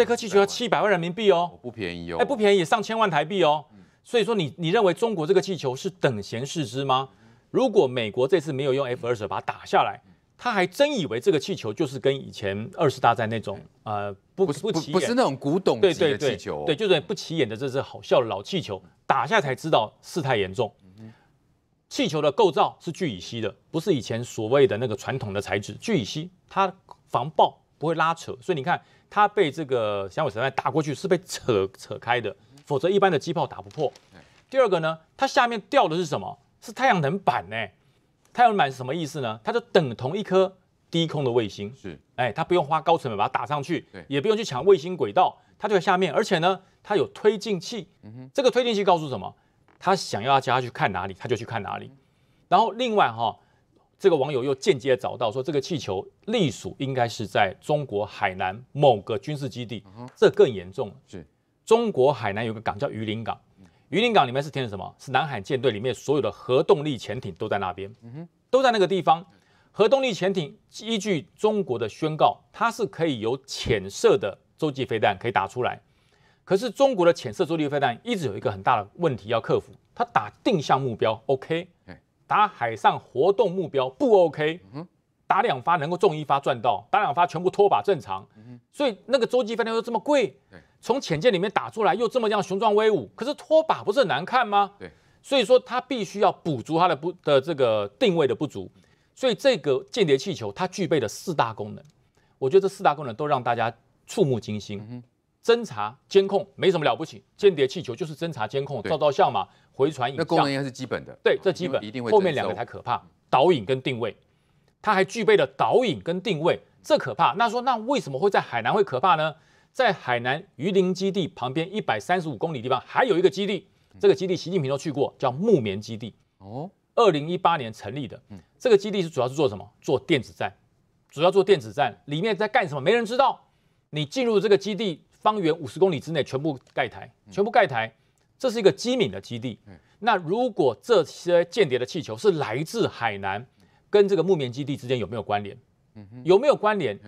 这颗气球要七百万人民币哦，不便宜哦，哎，不便宜，上千万台币哦。所以说，你你认为中国这个气球是等闲视之吗？如果美国这次没有用 F 二十二把它打下来，他还真以为这个气球就是跟以前二次大战那种呃不不起不是那种古董对对对气球对，就是不起眼的这只好笑的老气球，打下才知道事态严重。气球的构造是聚乙烯的，不是以前所谓的那个传统的材质聚乙烯，它防爆。不会拉扯，所以你看它被这个小米神弹打过去是被扯扯开的，否则一般的机炮打不破。第二个呢，它下面吊的是什么？是太阳能板呢？太阳能板是什么意思呢？它就等同一颗低空的卫星，是，哎，它不用花高成本把它打上去，也不用去抢卫星轨道，它就在下面，而且呢，它有推进器，这个推进器告诉什么？它想要叫它去看哪里，它就去看哪里。然后另外哈。这个网友又间接找到说，这个气球隶属应该是在中国海南某个军事基地，这更严重了。是中国海南有个港叫榆林港，榆林港里面是填的什么？是南海舰队里面所有的核动力潜艇都在那边，都在那个地方。核动力潜艇依据中国的宣告，它是可以有浅色的洲际飞弹可以打出来。可是中国的浅色洲际飞弹一直有一个很大的问题要克服，它打定向目标，OK。打海上活动目标不 OK，打两发能够中一发赚到，打两发全部拖靶正常，所以那个洲际饭店又这么贵，从潜舰里面打出来又这么样雄壮威武，可是拖靶不是很难看吗？所以说它必须要补足它的不的这个定位的不足，所以这个间谍气球它具备的四大功能，我觉得这四大功能都让大家触目惊心。侦查监控没什么了不起，间谍气球就是侦查监控，照照相嘛，回传影像。那功能应该是基本的。对，这基本一定会。后面两个才可怕，导引跟定位，它还具备了导引跟定位，这可怕。那说那为什么会在海南会可怕呢？在海南榆林基地旁边一百三十五公里地方，还有一个基地，这个基地习近平都去过，叫木棉基地。哦，二零一八年成立的，这个基地是主要是做什么？做电子战，主要做电子战，里面在干什么没人知道。你进入这个基地。方圆五十公里之内全部盖台，全部盖台，这是一个机敏的基地。那如果这些间谍的气球是来自海南，跟这个木棉基地之间有没有关联？有没有关联？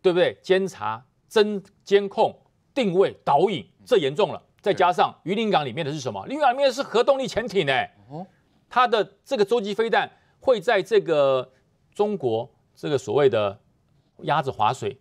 对不对？监察、侦监控、定位、导引，这严重了。再加上鱼鳞港里面的是什么？鱼鳞港里面是核动力潜艇诶。它的这个洲际飞弹会在这个中国这个所谓的鸭子划水。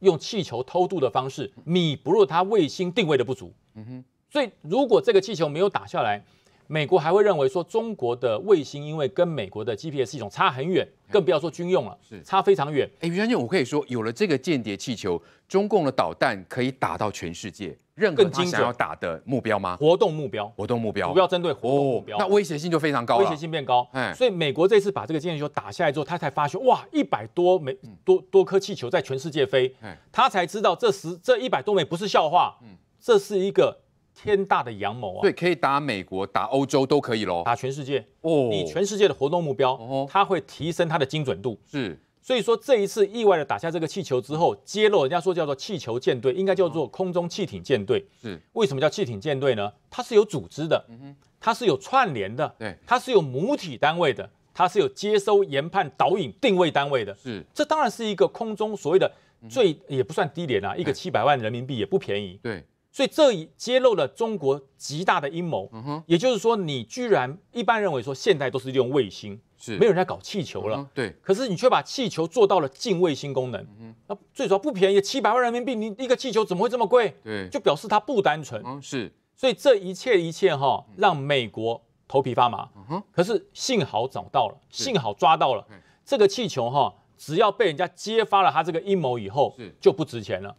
用气球偷渡的方式，弥补了它卫星定位的不足。嗯哼，所以如果这个气球没有打下来。美国还会认为说中国的卫星因为跟美国的 GPS 系统差很远，更不要说军用了，是差非常远。哎，余先生，我可以说，有了这个间谍气球，中共的导弹可以打到全世界任何他想要打的目标吗？活动目标，活动目标，目标针对活动目标，那威胁性就非常高，威胁性变高。哎，所以美国这次把这个间谍球打下来之后，他才发现，哇，一百多枚多多颗气球在全世界飞，他才知道这十这一百多枚不是笑话，嗯，这是一个。天大的阳谋啊！对，可以打美国、打欧洲都可以喽，打全世界哦。你全世界的活动目标，它会提升它的精准度。是，所以说这一次意外的打下这个气球之后，揭露人家说叫做气球舰队，应该叫做空中气艇舰队。是，为什么叫气艇舰队呢？它是有组织的，它是有串联的，它是有母体单位的，它是有接收、研判、导引、定位单位的。是，这当然是一个空中所谓的最也不算低廉啊，一个七百万人民币也不便宜。对。所以这揭露了中国极大的阴谋。嗯哼，也就是说，你居然一般认为说，现在都是用卫星，是，没有人在搞气球了。对。可是你却把气球做到了近卫星功能。嗯那最主要不便宜，七百万人民币，你一个气球怎么会这么贵？对。就表示它不单纯。嗯，是。所以这一切一切哈，让美国头皮发麻。嗯哼。可是幸好找到了，幸好抓到了这个气球哈，只要被人家揭发了他这个阴谋以后，就不值钱了。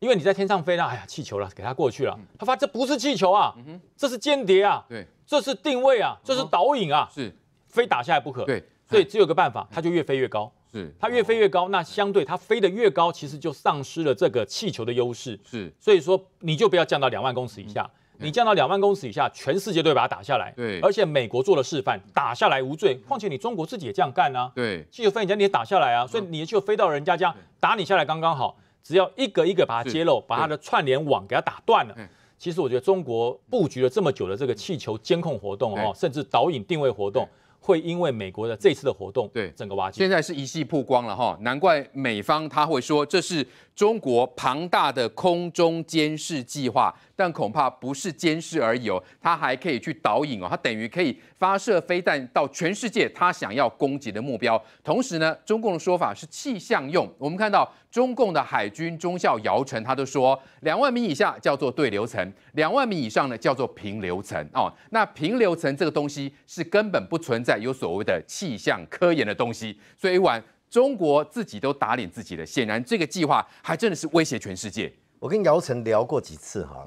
因为你在天上飞了，哎呀，气球了，给他过去了，他发现这不是气球啊，这是间谍啊，对，这是定位啊，这是导引啊，是，非打下来不可，对，所以只有个办法，他就越飞越高，是，他越飞越高，那相对他飞得越高，其实就丧失了这个气球的优势，是，所以说你就不要降到两万公尺以下，你降到两万公尺以下，全世界都会把它打下来，对，而且美国做了示范，打下来无罪，况且你中国自己也这样干啊，对，气球飞人家你也打下来啊，所以你就飞到人家家打你下来刚刚好。只要一个一个把它揭露，把它的串联网给它打断了。其实我觉得中国布局了这么久的这个气球监控活动，哦，甚至导引定位活动，会因为美国的这次的活动，对整个瓦解。现在是一气曝光了哈，难怪美方他会说这是中国庞大的空中监视计划。但恐怕不是监视而已哦，它还可以去导引哦，它等于可以发射飞弹到全世界它想要攻击的目标。同时呢，中共的说法是气象用。我们看到中共的海军中校姚晨，他都说两万米以下叫做对流层，两万米以上呢叫做平流层哦。那平流层这个东西是根本不存在有所谓的气象科研的东西。所以，晚中国自己都打脸自己了。显然，这个计划还真的是威胁全世界。我跟姚晨聊过几次哈。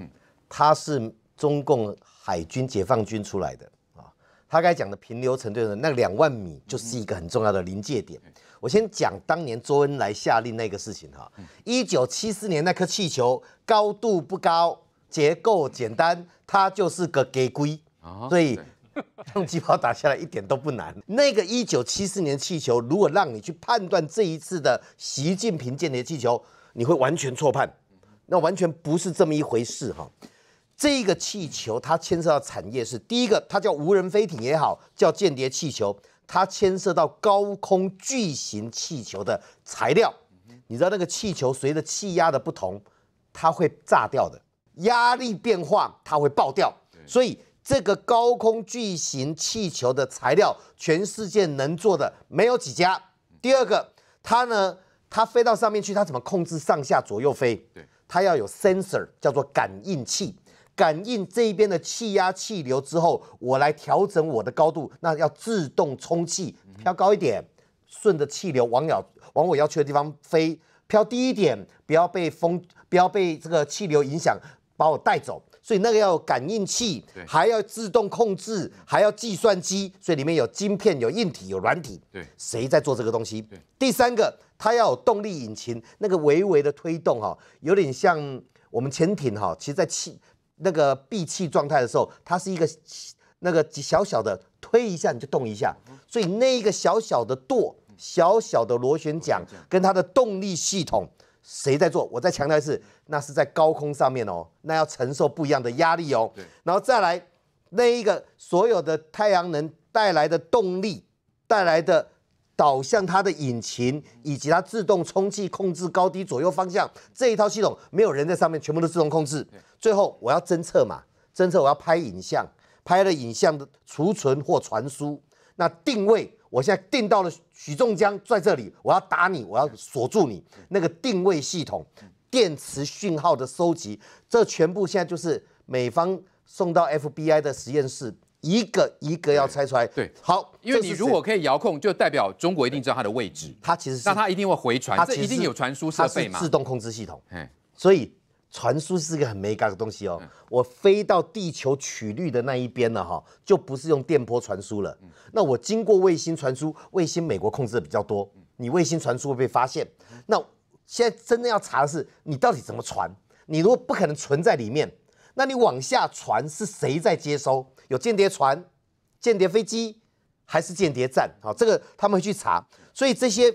他是中共海军解放军出来的啊，他刚才讲的平流层对的，那两万米就是一个很重要的临界点。我先讲当年周恩来下令那个事情哈，一九七四年那颗气球高度不高，结构简单，它就是个给龟，所以用机炮打下来一点都不难。那个一九七四年气球，如果让你去判断这一次的习近平建的气球，你会完全错判，那完全不是这么一回事哈。这个气球它牵涉到产业是第一个，它叫无人飞艇也好，叫间谍气球，它牵涉到高空巨型气球的材料。你知道那个气球随着气压的不同，它会炸掉的，压力变化它会爆掉。所以这个高空巨型气球的材料，全世界能做的没有几家。第二个，它呢，它飞到上面去，它怎么控制上下左右飞？对，它要有 sensor，叫做感应器。感应这一边的气压气流之后，我来调整我的高度。那要自动充气飘高一点，顺着气流往要往我要去的地方飞；飘低一点，不要被风不要被这个气流影响把我带走。所以那个要有感应器，还要自动控制，还要计算机。所以里面有晶片、有硬体、有软体。对，谁在做这个东西？对。第三个，它要有动力引擎，那个微微的推动哈，有点像我们潜艇哈，其实在气。那个闭气状态的时候，它是一个那个小小的推一下你就动一下，所以那一个小小的舵、小小的螺旋桨跟它的动力系统，谁在做？我再强调一次，那是在高空上面哦，那要承受不一样的压力哦。然后再来那一个所有的太阳能带来的动力带来的。导向它的引擎，以及它自动充气控制高低左右方向这一套系统，没有人在上面，全部都自动控制。最后我要侦测嘛，侦测我要拍影像，拍了影像的储存或传输。那定位，我现在定到了许仲江在这里，我要打你，我要锁住你。那个定位系统，电磁讯号的收集，这全部现在就是美方送到 FBI 的实验室。一个一个要拆出来，对，好，因为你如果可以遥控，就代表中国一定知道它的位置。它其实，那它一定会回传，它一定有传输设备嘛。自动控制系统，所以传输是一个很没感的东西哦。我飞到地球曲率的那一边了哈，就不是用电波传输了。那我经过卫星传输，卫星美国控制的比较多，你卫星传输会被发现。那现在真的要查的是你到底怎么传？你如果不可能存在里面。那你往下传是谁在接收？有间谍船、间谍飞机，还是间谍站？啊，这个他们会去查。所以这些、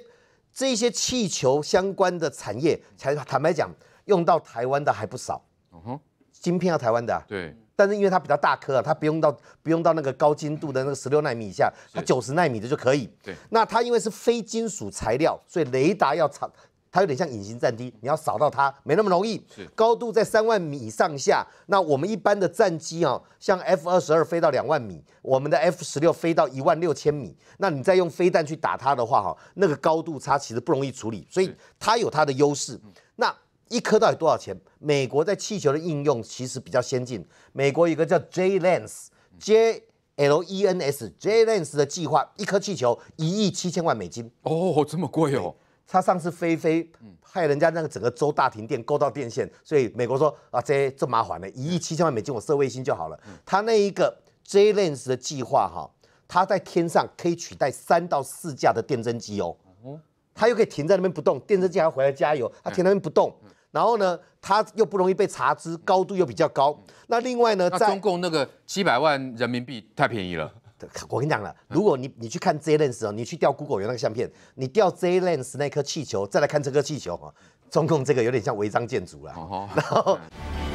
这些气球相关的产业，才坦白讲，用到台湾的还不少。嗯哼，晶片要台湾的。对。但是因为它比较大颗，它不用到不用到那个高精度的那个十六纳米以下，它九十纳米的就可以。对。那它因为是非金属材料，所以雷达要长。它有点像隐形战机，你要扫到它没那么容易。高度在三万米上下，那我们一般的战机啊，像 F 二十二飞到两万米，我们的 F 十六飞到一万六千米，那你再用飞弹去打它的话，哈，那个高度差其实不容易处理，所以它有它的优势。那一颗到底多少钱？美国在气球的应用其实比较先进，美国有个叫 J Lens，J L E N S，J Lens 的计划，一颗气球一亿七千万美金。哦，这么贵哦。他上次飞飞害人家那个整个州大停电，勾到电线，所以美国说啊，这这麻烦了，一亿七千万美金我设卫星就好了。他那一个 J lens 的计划哈，他在天上可以取代三到四架的电侦机哦，他又可以停在那边不动，电侦机要回来加油，他停那边不动，然后呢，他又不容易被查知，高度又比较高。那另外呢，在中共那个七百万人民币太便宜了。我跟你讲了，如果你你去看 J lens 哦，你去调 Google 有那个相片，你调 J lens 那颗气球，再来看这颗气球啊，中共这个有点像违章建筑了，然后。